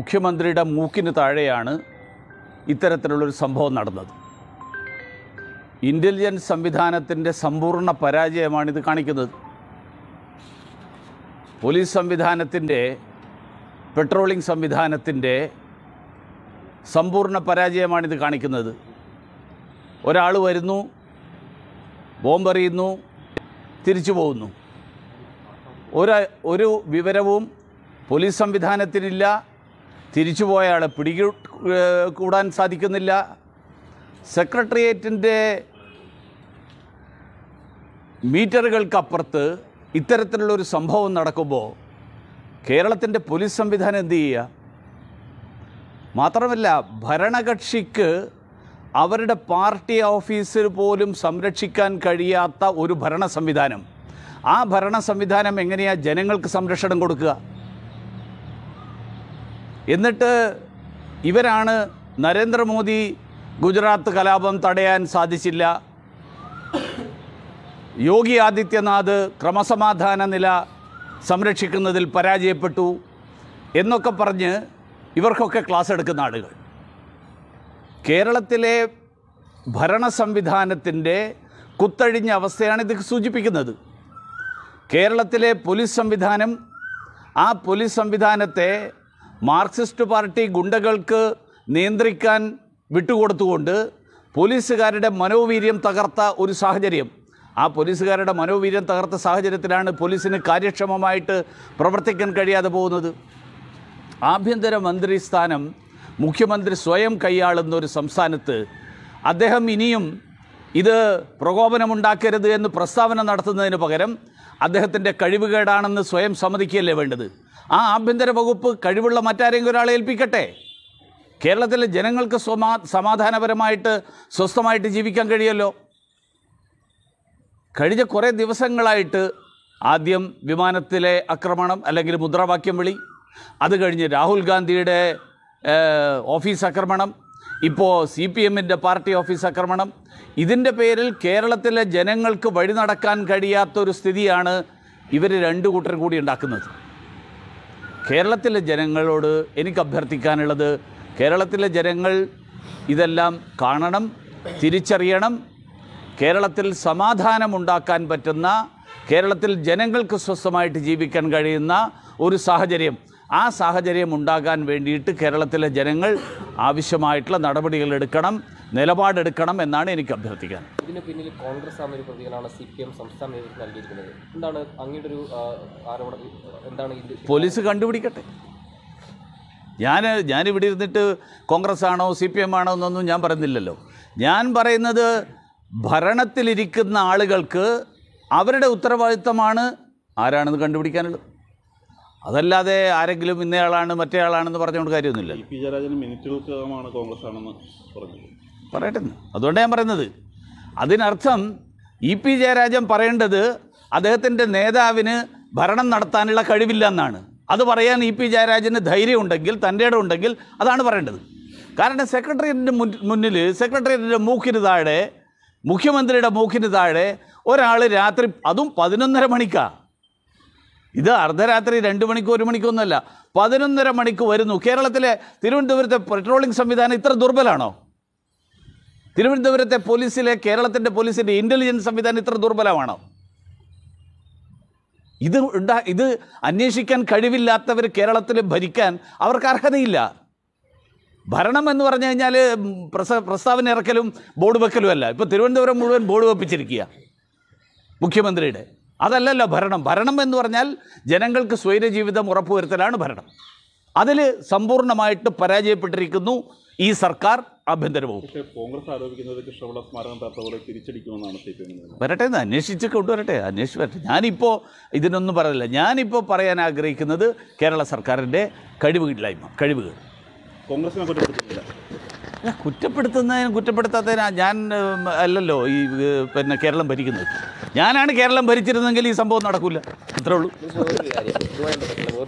മുഖ്യമന്ത്രിയുടെ മൂക്കിന് താഴെയാണ് ഇത്തരത്തിലുള്ളൊരു സംഭവം നടന്നത് ഇൻ്റലിജൻസ് സംവിധാനത്തിൻ്റെ സമ്പൂർണ്ണ പരാജയമാണിത് കാണിക്കുന്നത് പോലീസ് സംവിധാനത്തിൻ്റെ പെട്രോളിംഗ് സംവിധാനത്തിൻ്റെ സമ്പൂർണ്ണ പരാജയമാണിത് കാണിക്കുന്നത് ഒരാൾ വരുന്നു ബോംബെറിയുന്നു തിരിച്ചു പോകുന്നു ഒരു ഒരു വിവരവും പോലീസ് സംവിധാനത്തിനില്ല തിരിച്ചു പോയാൾ പിടികൂ കൂടാൻ സാധിക്കുന്നില്ല സെക്രട്ടേറിയറ്റിൻ്റെ മീറ്ററുകൾക്കപ്പുറത്ത് ഇത്തരത്തിലുള്ളൊരു സംഭവം നടക്കുമ്പോൾ കേരളത്തിൻ്റെ പോലീസ് സംവിധാനം എന്തു ചെയ്യുക മാത്രമല്ല ഭരണകക്ഷിക്ക് അവരുടെ പാർട്ടി ഓഫീസിൽ പോലും സംരക്ഷിക്കാൻ കഴിയാത്ത ഒരു ഭരണ സംവിധാനം ആ ഭരണ സംവിധാനം എങ്ങനെയാണ് ജനങ്ങൾക്ക് സംരക്ഷണം കൊടുക്കുക എന്നിട്ട് ഇവരാണ് നരേന്ദ്രമോദി ഗുജറാത്ത് കലാപം തടയാൻ സാധിച്ചില്ല യോഗി ആദിത്യനാഥ് ക്രമസമാധാന നില സംരക്ഷിക്കുന്നതിൽ പരാജയപ്പെട്ടു എന്നൊക്കെ പറഞ്ഞ് ഇവർക്കൊക്കെ ക്ലാസ് എടുക്കുന്ന ആളുകൾ കേരളത്തിലെ ഭരണ സംവിധാനത്തിൻ്റെ കുത്തഴിഞ്ഞ അവസ്ഥയാണ് ഇത് സൂചിപ്പിക്കുന്നത് കേരളത്തിലെ പോലീസ് സംവിധാനം ആ പോലീസ് സംവിധാനത്തെ മാർക്സിസ്റ്റ് പാർട്ടി ഗുണ്ടകൾക്ക് നിയന്ത്രിക്കാൻ വിട്ടുകൊടുത്തുകൊണ്ട് പോലീസുകാരുടെ മനോവീര്യം തകർത്ത ഒരു സാഹചര്യം ആ പോലീസുകാരുടെ മനോവീര്യം തകർത്ത സാഹചര്യത്തിലാണ് പോലീസിന് കാര്യക്ഷമമായിട്ട് പ്രവർത്തിക്കാൻ കഴിയാതെ പോകുന്നത് ആഭ്യന്തരമന്ത്രി സ്ഥാനം മുഖ്യമന്ത്രി സ്വയം കൈയാളുന്ന ഒരു സംസ്ഥാനത്ത് അദ്ദേഹം ഇനിയും ഇത് പ്രകോപനമുണ്ടാക്കരുത് എന്ന് പ്രസ്താവന നടത്തുന്നതിന് പകരം അദ്ദേഹത്തിൻ്റെ കഴിവുകേടാണെന്ന് സ്വയം സമ്മതിക്കുകയല്ലേ വേണ്ടത് ആ ആഭ്യന്തര വകുപ്പ് കഴിവുള്ള മറ്റാരെങ്കിലും ഒരാളെ ഏൽപ്പിക്കട്ടെ കേരളത്തിലെ ജനങ്ങൾക്ക് സ്വമാ സമാധാനപരമായിട്ട് സ്വസ്ഥമായിട്ട് ജീവിക്കാൻ കഴിയുമല്ലോ കഴിഞ്ഞ കുറേ ദിവസങ്ങളായിട്ട് ആദ്യം വിമാനത്തിലെ ആക്രമണം അല്ലെങ്കിൽ മുദ്രാവാക്യം വിളി അത് കഴിഞ്ഞ് രാഹുൽ ഗാന്ധിയുടെ ഓഫീസ് ആക്രമണം ഇപ്പോൾ സി പി എമ്മിൻ്റെ പാർട്ടി ഓഫീസ് ആക്രമണം ഇതിൻ്റെ പേരിൽ കേരളത്തിലെ ജനങ്ങൾക്ക് വഴി നടക്കാൻ കഴിയാത്തൊരു സ്ഥിതിയാണ് ഇവർ രണ്ടു കൂട്ടർ കൂടി ഉണ്ടാക്കുന്നത് കേരളത്തിലെ ജനങ്ങളോട് എനിക്ക് അഭ്യർത്ഥിക്കാനുള്ളത് കേരളത്തിലെ ജനങ്ങൾ ഇതെല്ലാം കാണണം തിരിച്ചറിയണം കേരളത്തിൽ സമാധാനമുണ്ടാക്കാൻ പറ്റുന്ന കേരളത്തിൽ ജനങ്ങൾക്ക് സ്വസ്ഥമായിട്ട് ജീവിക്കാൻ കഴിയുന്ന ഒരു സാഹചര്യം ആ സാഹചര്യം ഉണ്ടാകാൻ വേണ്ടിയിട്ട് കേരളത്തിലെ ജനങ്ങൾ ആവശ്യമായിട്ടുള്ള നടപടികൾ എടുക്കണം നിലപാടെടുക്കണം എന്നാണ് എനിക്ക് അഭ്യർത്ഥിക്കാൻ ഇതിന് പിന്നിൽ കോൺഗ്രസ് ആണെന്ന പ്രതികരണമാണ് സി പി എം സംസ്ഥാന നേതൃത്വം നൽകിയിരിക്കുന്നത് എന്താണ് അങ്ങയുടെ ഒരു എന്താണ് പോലീസ് കണ്ടുപിടിക്കട്ടെ ഞാൻ ഞാനിവിടെ ഇരുന്നിട്ട് കോൺഗ്രസ് ആണോ സി പി എം ആണോ എന്നൊന്നും ഞാൻ പറയുന്നില്ലല്ലോ ഞാൻ പറയുന്നത് ഭരണത്തിലിരിക്കുന്ന ആളുകൾക്ക് അവരുടെ ഉത്തരവാദിത്തമാണ് ആരാണെന്ന് കണ്ടുപിടിക്കാനുള്ളത് അതല്ലാതെ ആരെങ്കിലും ഇന്നയാളാണ് ആളാണെന്ന് പറഞ്ഞുകൊണ്ട് കാര്യമൊന്നുമില്ല പി ജയരാജൻ മിനിറ്റുകൾക്കകമാണ് കോൺഗ്രസ് ആണെന്ന് പറഞ്ഞു പറയട്ടെ അതുകൊണ്ടാണ് ഞാൻ പറയുന്നത് അതിനർത്ഥം ഇ പി ജയരാജൻ പറയേണ്ടത് അദ്ദേഹത്തിൻ്റെ നേതാവിന് ഭരണം നടത്താനുള്ള കഴിവില്ല എന്നാണ് അത് പറയാൻ ഇ പി ജയരാജന് ധൈര്യമുണ്ടെങ്കിൽ തൻ്റെ ഇടം ഉണ്ടെങ്കിൽ അതാണ് പറയേണ്ടത് കാരണം സെക്രട്ടേറിയറ്റിൻ്റെ മുന്നിൽ സെക്രട്ടേറിയറ്റിൻ്റെ മൂക്കിന് താഴെ മുഖ്യമന്ത്രിയുടെ മൂക്കിന് താഴെ ഒരാൾ രാത്രി അതും പതിനൊന്നര മണിക്കാണ് ഇത് അർദ്ധരാത്രി രണ്ട് മണിക്കോ ഒരു മണിക്കൊന്നുമല്ല പതിനൊന്നര മണിക്ക് വരുന്നു കേരളത്തിലെ തിരുവനന്തപുരത്തെ പെട്രോളിംഗ് സംവിധാനം ഇത്ര ദുർബലമാണോ തിരുവനന്തപുരത്തെ പോലീസിലെ കേരളത്തിൻ്റെ പോലീസിൻ്റെ ഇൻ്റലിജൻസ് സംവിധാനം ഇത്ര ദുർബലമാണോ ഇത് ഉണ്ടാ ഇത് അന്വേഷിക്കാൻ കഴിവില്ലാത്തവർ കേരളത്തിൽ ഭരിക്കാൻ അവർക്ക് അർഹതയില്ല ഭരണം എന്ന് പറഞ്ഞു കഴിഞ്ഞാൽ പ്രസ പ്രസ്താവന ഇറക്കലും ബോർഡ് വെക്കലും അല്ല ഇപ്പോൾ തിരുവനന്തപുരം മുഴുവൻ ബോർഡ് വെപ്പിച്ചിരിക്കുക മുഖ്യമന്ത്രിയുടെ അതല്ലല്ലോ ഭരണം ഭരണം എന്ന് പറഞ്ഞാൽ ജനങ്ങൾക്ക് സ്വൈരജീവിതം ഉറപ്പുവരുത്തലാണ് ഭരണം അതിൽ സമ്പൂർണ്ണമായിട്ട് പരാജയപ്പെട്ടിരിക്കുന്നു ഈ സർക്കാർ ആഭ്യന്തര വകുപ്പ് കോൺഗ്രസ് ആരോപിക്കുന്നത് വരട്ടെ എന്ന് അന്വേഷിച്ച് കൊണ്ടുവരട്ടെ അന്വേഷിച്ച് വരട്ടെ ഞാനിപ്പോൾ ഇതിനൊന്നും പറയില്ല ഞാനിപ്പോൾ പറയാൻ ആഗ്രഹിക്കുന്നത് കേരള സർക്കാരിൻ്റെ കഴിവുകില്ലായ്മ കഴിവുകൾ കോൺഗ്രസിനെ കുറ്റപ്പെടുത്തുന്നില്ല കുറ്റപ്പെടുത്തുന്നതിന് കുറ്റപ്പെടുത്താത്തതിനാ ഞാൻ അല്ലല്ലോ ഈ പിന്നെ കേരളം ഭരിക്കുന്നത് ഞാനാണ് കേരളം ഭരിച്ചിരുന്നെങ്കിൽ ഈ സംഭവം നടക്കില്ല അത്രേ ഉള്ളൂ